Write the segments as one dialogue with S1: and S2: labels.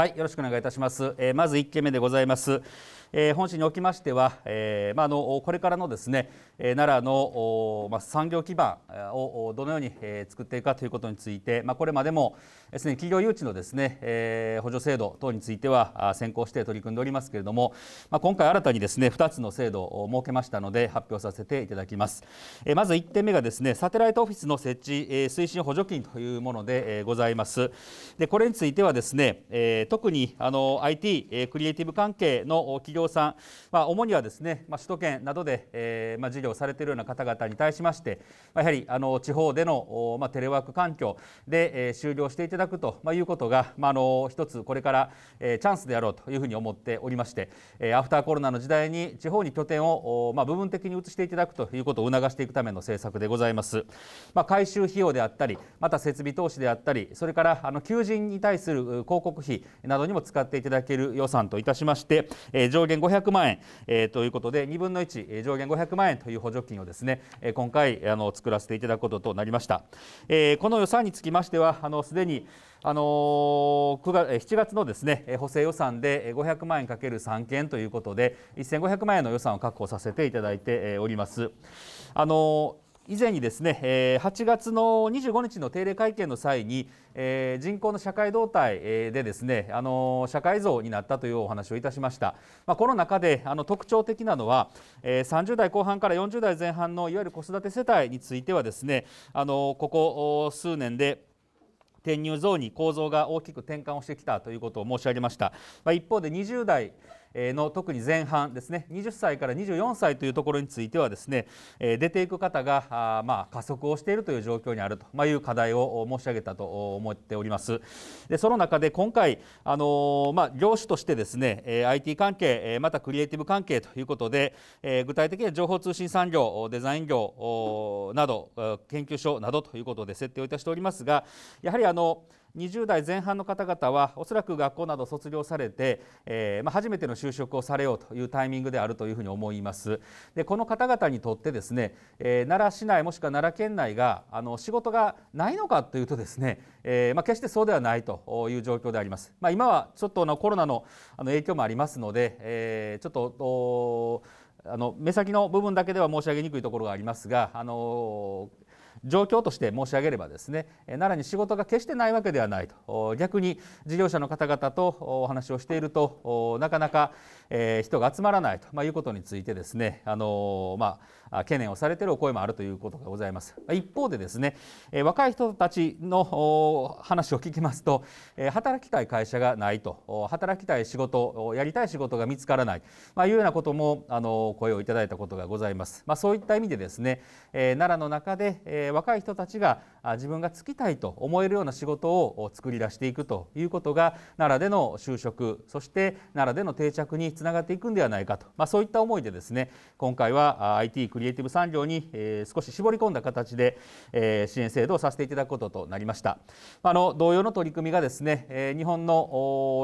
S1: はいよろしくお願いいたします、えー、まず1件目でございますえー、本市におきましては、えーまあ、あのこれからのですね奈良の、お、まあ、産業基盤をどのように、えー、作っていくかということについて、まあ、これまでもすでに企業誘致のですね、えー、補助制度等については先行して取り組んでおりますけれども、まあ、今回新たにですね2つの制度を設けましたので発表させていただきます、えー、まず1点目がですねサテライトオフィスの設置、えー、推進補助金というもので、えございますでこれについてはですね、えー、特にあの IT えクリエイティブ関係の企業業さん、まあ、主にはですね、まあ、首都圏などで、えーまあ、事業されているような方々に対しまして、まあ、やはりあの地方での、まあ、テレワーク環境で、えー、終了していただくと、まあ、いうことが、まあ、あの一つこれから、えー、チャンスであろうというふうに思っておりまして、えー、アフターコロナの時代に地方に拠点を、まあ、部分的に移していただくということを促していくための政策でございます。まあ、改修費用であったりまた設備投資であったりそれからあの求人に対する広告費などにも使っていただける予算といたしまして、えー、上限500万円、えー、ということで2分の1上限500万円という補助金をですねえ今回あの作らせていただくこととなりました、えー、この予算につきましてはあのすでにあの9月7月のですね補正予算で500万円かける3件ということで1500万円の予算を確保させていただいておりますあの以前にですね、8月の25日の定例会見の際に、人口の社会動態でですね、あの社会像になったというお話をいたしました、まあ、この中であの特徴的なのは、30代後半から40代前半のいわゆる子育て世帯についてはですね、あのここ数年で転入像に構造が大きく転換をしてきたということを申し上げました、まあ、一方で20代の特に前半ですね20歳から24歳というところについてはですね出ていく方がま加速をしているという状況にあるという課題を申し上げたと思っておりますでその中で今回あのま業種としてですね IT 関係またクリエイティブ関係ということで具体的には情報通信産業デザイン業など研究所などということで設定をいたしておりますがやはりあの20代前半の方々はおそらく学校など卒業されて、えー、まあ、初めての就職をされようというタイミングであるというふうに思いますでこの方々にとってですね、えー、奈良市内もしくは奈良県内があの仕事がないのかというとですね、えー、まあ、決してそうではないという状況であります、まあ、今はちょっとのコロナのあの影響もありますので、えちょっとあの目先の部分だけでは申し上げにくいところがありますが、あの状況として申し上げればですね奈良に仕事が決してないわけではないと逆に事業者の方々とお話をしているとなかなか、え人が集まらないと、まあ、いうことについてですね、あのまあ、懸念をされているお声もあるということがございます一方でですね若い人たちの話を聞きますと働きたい会社がないと働きたい仕事やりたい仕事が見つからない、まあ、いうようなこともあの声をいただいたことがございます、まあ、そういった意味でですね奈良の中で若い人たちが自分が就きたいと思えるような仕事を作り出していくということが奈良での就職そして奈良での定着につながっていくんではないかと、まあ、そういった思いでですね今回は IT クリエイティブ産業に、え少し絞り込んだ形で、え支援制度をさせていただくこととなりました。あの同様の取り組みがですね、え日本の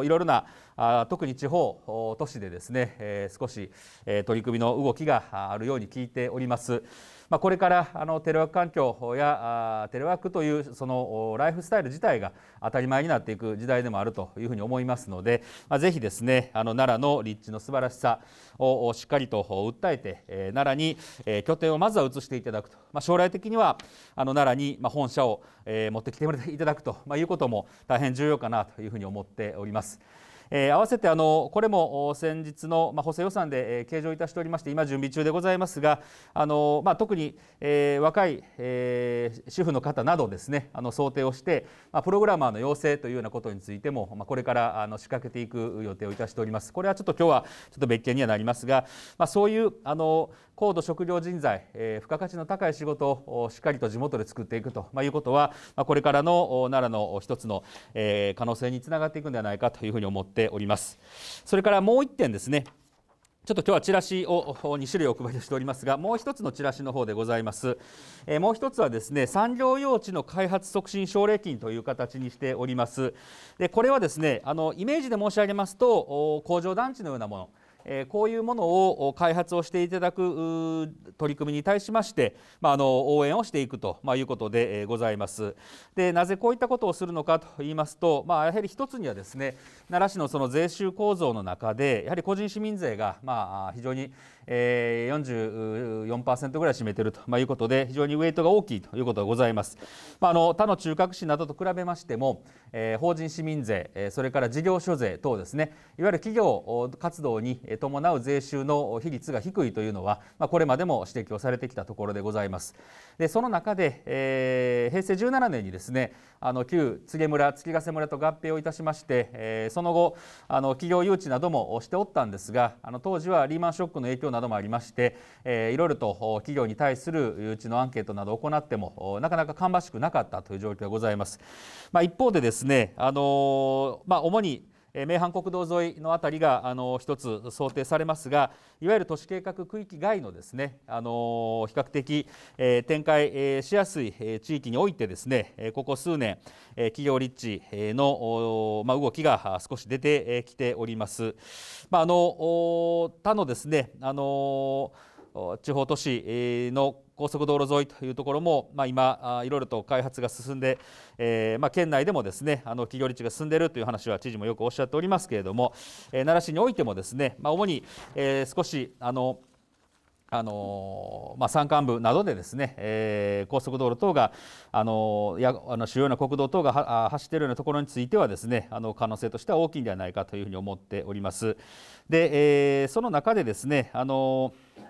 S1: いろいろなあ特に地方都市でですね、え少し、え取り組みの動きがあるように聞いております。まあ、これからあのテレワーク環境やあテレワークというそのライフスタイル自体が当たり前になっていく時代でもあるというふうに思いますので、まあ、ぜひですねあの奈良の立地の素晴らしさをしっかりと訴えて、え奈良に、え拠点をまずは移していただくと、まあ、将来的にはあの奈良に、まあ、本社を、え持ってきていただくと、まあ、いうことも大変重要かなというふうに思っております。えー、合わせてあのこれも先日の、まあ、補正予算で、えー、計上いたしておりまして今準備中でございますがあの、まあ、特に、えー、若い、えー、主婦の方などですねあの想定をして、まあ、プログラマーの要請というようなことについても、まあ、これからあの仕掛けていく予定をいたしております。これはちょっと今日はちょっと別件にはなりますが、まあ、そういうあの高度職業人材、えー、付加価値の高い仕事をしっかりと地元で作っていくと、まあ、いうことは、まあ、これからの奈良の一つの、えー、可能性につながっていくんではないかというふうに思っております。それからもう1点ですねちょっと今日はチラシを2種類お配りしておりますが、もう1つのチラシの方でございます。えー、もう1つはですね、産業用地の開発促進奨励金という形にしております。で、これはですね、あのイメージで申し上げますと、工場団地のようなもの。えこういうものを開発をしていただく取り組みに対しまして、まああ、の応援をしていくということでございます。でなぜこういったことをするのかと言いますと、まあ、やはり一つにはですね奈良市のその税収構造の中でやはり個人市民税が、まあ、非常にえ44%ぐらい占めていると、まいうことで非常にウェイトが大きいということがございます、まあ、あの他の中核市などと比べましても、え法人市民税、えそれから事業所税等ですねいわゆる企業活動に伴う税収の比率が低いというのは、まあ、これまでも指摘をされてきたところでございますでその中で、えー、平成17年にですねあの旧柘村月ヶ瀬村と合併をいたしまして、えー、その後あの企業誘致などもしておったんですがあの当時はリーマンショックの影響などもありまして、えー、いろいろと企業に対する誘致のアンケートなどを行ってもなかなか芳しくなかったという状況がございます、まあ、一方でですねあのまあ主に名阪国道沿いの辺りがあの一つ想定されますがいわゆる都市計画区域外のですねあの比較的、え展開しやすい地域においてですねここ数年企業立地の、ま動きが少し出てきております。まあの他のですねあの地方都市の高速道路沿いというところも、まあ、今、いろいろと開発が進んで、えーまあ、県内でもですねあの企業立地が進んでいるという話は知事もよくおっしゃっておりますけれども、えー、奈良市においてもですね、まあ、主に、えー、少しあのあのまあ、山間部などでですね、えー、高速道路等が、あのやあの主要な国道等が走っているようなところについてはですねあの可能性としては大きいんではないかというふうに思っております。でえー、その中でですね、あのー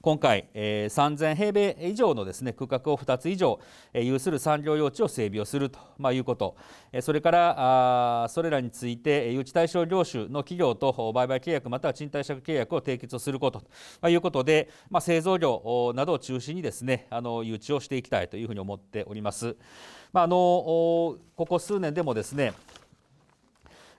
S1: 今回、えー、3000平米以上のですね区画を2つ以上、えー、有する産業用地を整備をすると、まあ、いうこと、えー、それからあそれらについて誘致対象業種の企業と売買契約または賃貸借契約を締結をすることと、まあ、いうことで、まあ、製造業などを中心にですねあの誘致をしていきたいというふうに思っております。まあ、あのここ数年でもですね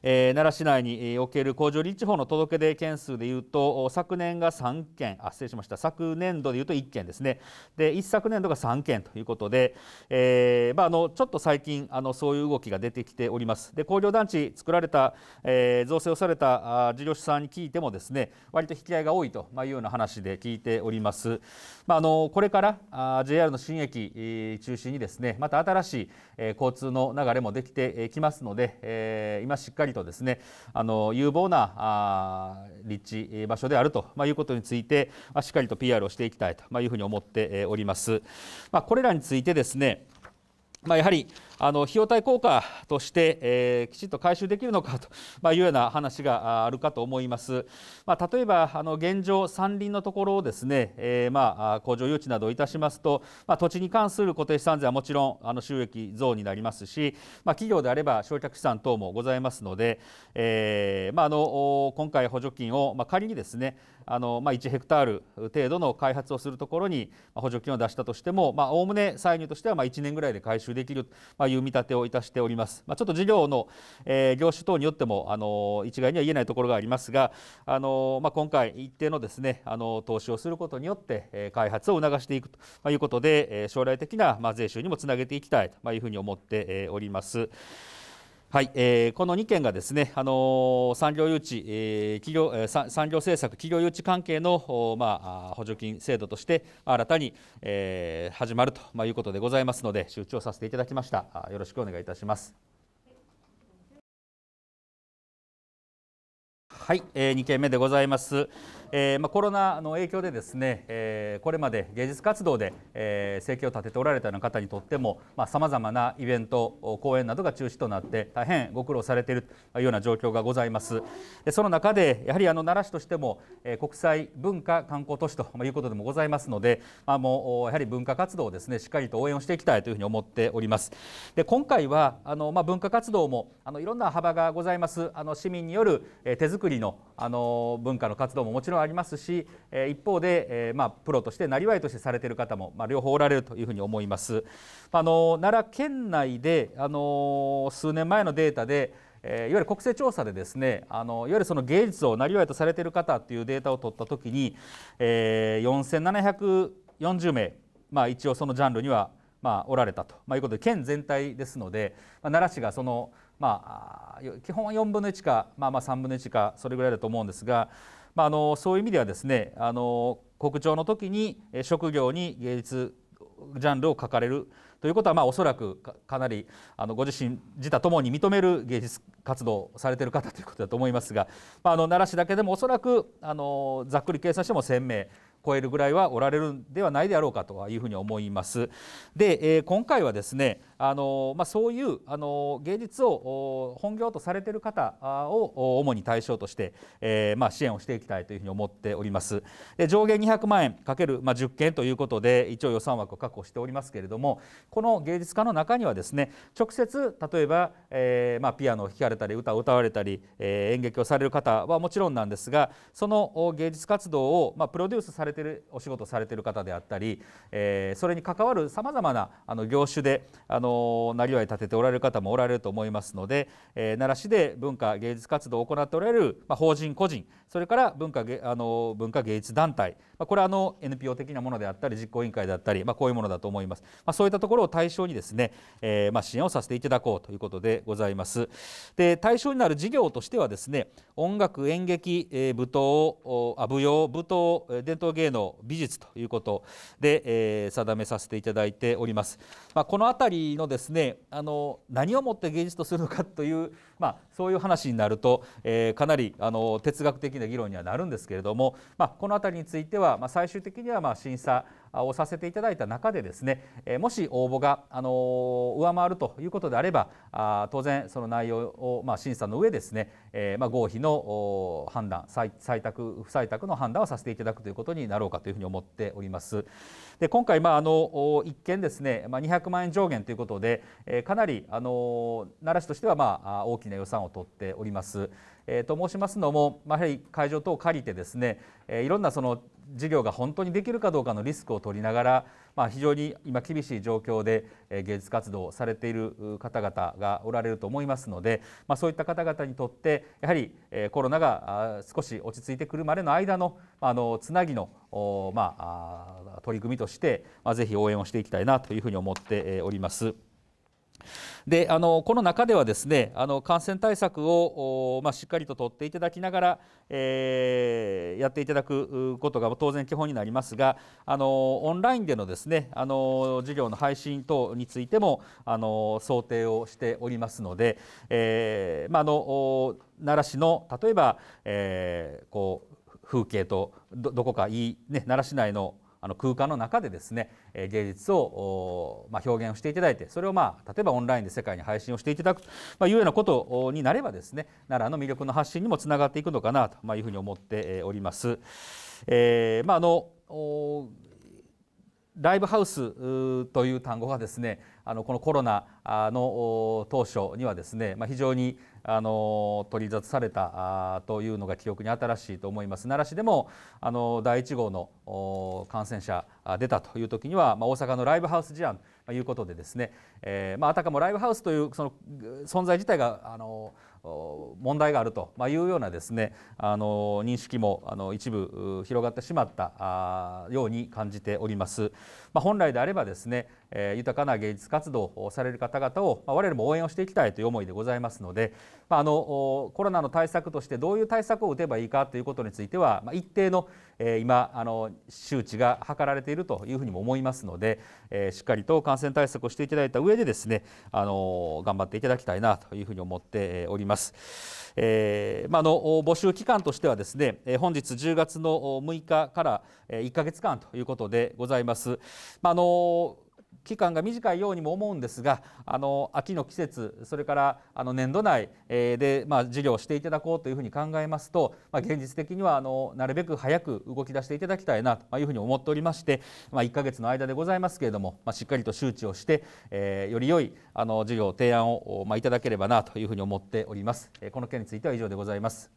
S1: えー、奈良市内における工場立地法の届出件数でいうと昨年が3件あ失礼しました昨年度でいうと1件ですねで一昨年度が3件ということで、えーまあ、あのちょっと最近あのそういう動きが出てきておりますで工場団地作られた、えー、造成をされた事業者さんに聞いてもですね割と引き合いが多いというような話で聞いております、まあ、あのこれからあ JR の新駅え中心にですねまた新しいえ交通の流れもできてきますので、えー、今しっかりりとですねあの有望なあ立地場所であると、まいうことについて、ましっかりと PR をしていきたいと、まいうふうに思っております。まあ、これらについてですね、まあ、やはりあの費用対効果として、えー、きちっと回収できるのかと いうような話があるかと思います。まあ、例えばあの現状、山林のところをですね、えー、まあ工場誘致などをいたしますと、まあ、土地に関する固定資産税はもちろんあの収益増になりますし、まあ、企業であれば焼却資産等もございますので、えー、まああの今回補助金をまあ仮にですね、あのまあ1ヘクタール程度の開発をするところに補助金を出したとしても、おおむね歳入としてはまあ1年ぐらいで回収できる、まあいう見立てをいたしております。まあ、ちょっと事業の、えー、業種等によってもあの一概には言えないところがありますが、あのまあ、今回一定のですねあの投資をすることによって、えー、開発を促していくということで、えー、将来的なまあ税収にもつなげていきたいというふうに思っております。はい、えー、この2件がですね、あのー、産業誘致、えー、企業、えー、産業政策、企業誘致関係のまあ補助金制度として新たに、えー、始まるとまあいうことでございますので、周知をさせていただきました。よろしくお願いいたします。はい、えー、2件目でございます。えーまあ、コロナの影響でですね、えー、これまで芸術活動で、えー、生計を立てておられたような方にとってもさまざ、まなイベント公演などが中止となって大変ご苦労されているというような状況がございますその中でやはりあの奈良市としても、えー、国際文化観光都市ということでもございますので、まあ、もうやはり文化活動をですねしっかりと応援をしていきたいというふうに思っておりますで今回はあの、まあ、文化活動もあのいろんな幅がございますあの市民による、えー、手作りのあの文化の活動ももちろんはありますし、えー、一方で、えー、まあ、プロとしてなりわいとしてされている方も、まあ、両方おられるというふうに思います。あの奈良県内であの数年前のデータでえー、いわゆる国勢調査でですねあのいわゆるその芸術をなりわいとされている方っていうデータを取ったときに、えー、4740名、まあ、一応そのジャンルには、まあ、おられたと、まあ、いうことで県全体ですので、まあ、奈良市がその、まあ、基本は4分の1か、まあ、まあ3分の1かそれぐらいだと思うんですが。まあ、あのそういう意味ではですねあの国庁の時に職業に芸術ジャンルを書かれるということは、まあ、おそらくかなりあのご自身自他ともに認める芸術活動をされてる方ということだと思いますが、まあ、あの奈良市だけでもおそらくあのざっくり計算しても1,000名超えるぐらいはおられるんではないであろうかというふうに思います。で、えー、今回はですねあの、まあ、そういうあの芸術を本業とされている方を主に対象として、えーまあ、支援をしていきたいというふうに思っております。で上限200万円かける、まあ、10件ということで一応予算枠を確保しておりますけれどもこの芸術家の中にはですね直接例えば、えーまあ、ピアノを弾かれたり歌を歌われたり、えー、演劇をされる方はもちろんなんですがその芸術活動を、まあ、プロデュースされれてるお仕事されてる方であったり、えー、それに関わるさまざまなあの業種であのなりわい立てておられる方もおられると思いますので、えー、奈良市で文化芸術活動を行っておられる、まあ、法人個人それから文化あの文化芸術団体、まあ、これはあの NPO 的なものであったり実行委員会であったり、まあ、こういうものだと思います、まあ、そういったところを対象にですね、えー、まあ支援をさせていただこうということでございますで対象になる事業としてはですね音楽演劇、え舞踏あ舞踊舞踏伝統芸芸能美術ということで、えー、定めさせていただいております、まあ、この辺りのですねあの何をもって芸術とするのかという、まあ、そういう話になると、えー、かなりあの哲学的な議論にはなるんですけれども、まあ、この辺りについては、まあ、最終的にはまあ審査をさせていただいた中でですね、もし応募が、あの上回るということであれば当然その内容を、まあ、審査の上ですね、え合否の判断採択不採択の判断をさせていただくということになろうかというふうに思っております。で今回、まあ、あの一見ですね、200万円上限ということで、かなり、あの奈良市としては、まあ、大きな予算を取っております。えー、と申しますのも、まあ、やはり会場等を借りてですね、えー、いろんなその事業が本当にできるかどうかのリスクを取りながら、まあ、非常に今厳しい状況で、え芸術活動をされている方々がおられると思いますので、まあ、そういった方々にとってやはり、えコロナが少し落ち着いてくるまでの間の,、まあのつなぎのまあ、取り組みとして、まあ、ぜひ応援をしていきたいなというふうに思っております。であのこの中ではですねあの感染対策を、まあ、しっかりと取っていただきながら、えー、やっていただくことが当然基本になりますがあのオンラインでのですねあの授業の配信等についてもあの想定をしておりますので、えーまあ、あの奈良市の例えば、えー、こう風景とどこかいい、ね、奈良市内のあの空間の中でですね、え芸術を、ま表現をしていただいてそれを、まあ、例えばオンラインで世界に配信をしていただくというようなことになればですね奈良の魅力の発信にもつながっていくのかなというふうに思っております。えー、まあのライブハウスという単語がですねあのこのコロナの当初にはですね、まあ、非常にあの取り沙汰されたというのが記憶に新しいと思います奈良市でもあの第1号の感染者出たという時には、まあ、大阪のライブハウス事案ということでですね、えーまあ、たかもライブハウスというその存在自体があの問題があるというようなですねあの認識もあの一部広がってしまったように感じております。まあ、本来であればですね、えー、豊かな芸術活動をされる方々を、まあ、我々も応援をしていきたいという思いでございますので、まあ、あのコロナの対策としてどういう対策を打てばいいかということについては、まあ、一定の、えー、今あの周知が図られているというふうにも思いますので、えー、しっかりと感染対策をしていただいた上でですねあの頑張っていただきたいなというふうに思っております。えーまあの、募集期間としてはですね本日10月の6日から1か月間ということでございます。まあの期間が短いようにも思うんですがあの秋の季節それからあの年度内で、まあ、業をしていただこうというふうに考えますと、まあ、現実的にはあのなるべく早く動き出していただきたいなというふうに思っておりまして、まあ、1か月の間でございますけれども、まあ、しっかりと周知をして、えー、より良いあの授業提案を、まあ、いただければなというふうに思っております。この件については以上でございます。